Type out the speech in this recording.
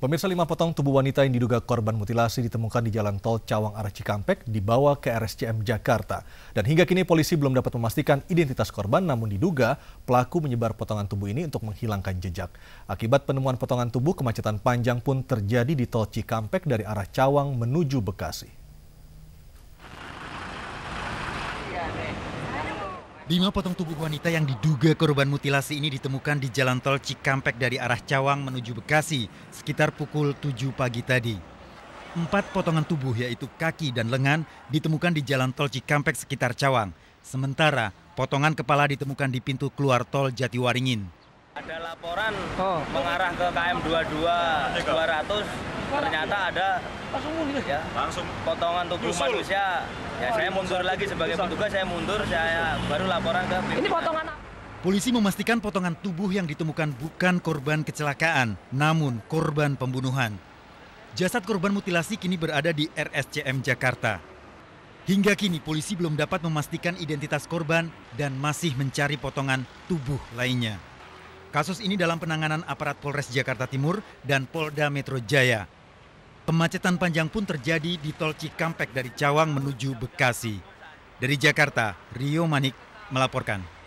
Pemirsa lima potong tubuh wanita yang diduga korban mutilasi ditemukan di jalan tol Cawang arah Cikampek dibawa ke RSCM Jakarta. Dan hingga kini polisi belum dapat memastikan identitas korban namun diduga pelaku menyebar potongan tubuh ini untuk menghilangkan jejak. Akibat penemuan potongan tubuh kemacetan panjang pun terjadi di tol Cikampek dari arah Cawang menuju Bekasi. Lima potong tubuh wanita yang diduga korban mutilasi ini ditemukan di jalan tol Cikampek dari arah Cawang menuju Bekasi sekitar pukul 7 pagi tadi. Empat potongan tubuh yaitu kaki dan lengan ditemukan di jalan tol Cikampek sekitar Cawang. Sementara potongan kepala ditemukan di pintu keluar tol Jatiwaringin. Ada laporan oh. mengarah ke KM 22 200 ternyata ada ya, langsung potongan tubuh Yusul. manusia ya saya mundur lagi sebagai petugas saya mundur saya baru laporan ke ini potongan Polisi memastikan potongan tubuh yang ditemukan bukan korban kecelakaan, namun korban pembunuhan. Jasad korban mutilasi kini berada di RSCM Jakarta. Hingga kini polisi belum dapat memastikan identitas korban dan masih mencari potongan tubuh lainnya. Kasus ini dalam penanganan aparat Polres Jakarta Timur dan Polda Metro Jaya. Kemacetan panjang pun terjadi di tol Cikampek dari Cawang menuju Bekasi. Dari Jakarta, Rio Manik melaporkan.